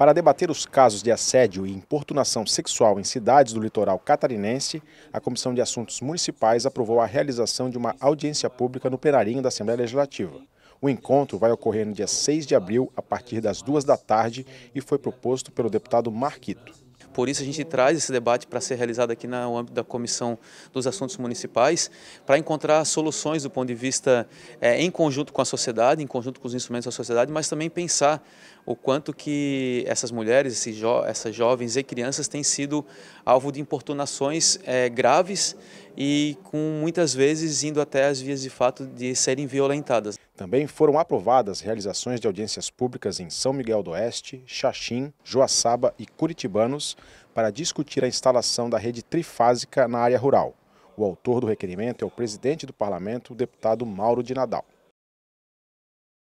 Para debater os casos de assédio e importunação sexual em cidades do litoral catarinense, a Comissão de Assuntos Municipais aprovou a realização de uma audiência pública no plenarinho da Assembleia Legislativa. O encontro vai ocorrer no dia 6 de abril, a partir das duas da tarde, e foi proposto pelo deputado Marquito. Por isso a gente traz esse debate para ser realizado aqui no âmbito da Comissão dos Assuntos Municipais, para encontrar soluções do ponto de vista é, em conjunto com a sociedade, em conjunto com os instrumentos da sociedade, mas também pensar o quanto que essas mulheres, jo essas jovens e crianças têm sido alvo de importunações é, graves e com muitas vezes indo até as vias de fato de serem violentadas. Também foram aprovadas realizações de audiências públicas em São Miguel do Oeste, Xaxim, Joaçaba e Curitibanos para discutir a instalação da rede trifásica na área rural. O autor do requerimento é o presidente do parlamento, o deputado Mauro de Nadal.